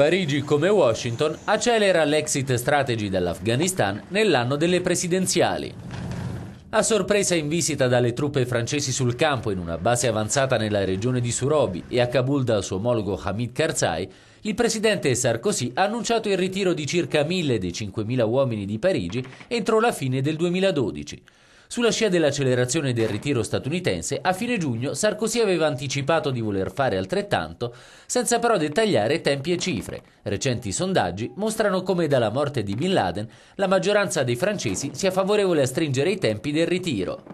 Parigi come Washington accelera l'exit strategy dall'Afghanistan nell'anno delle presidenziali. A sorpresa in visita dalle truppe francesi sul campo in una base avanzata nella regione di Surobi e a Kabul dal suo omologo Hamid Karzai, il presidente Sarkozy ha annunciato il ritiro di circa 1000 dei 5000 uomini di Parigi entro la fine del 2012. Sulla scia dell'accelerazione del ritiro statunitense, a fine giugno Sarkozy aveva anticipato di voler fare altrettanto, senza però dettagliare tempi e cifre. Recenti sondaggi mostrano come dalla morte di Bin Laden la maggioranza dei francesi sia favorevole a stringere i tempi del ritiro.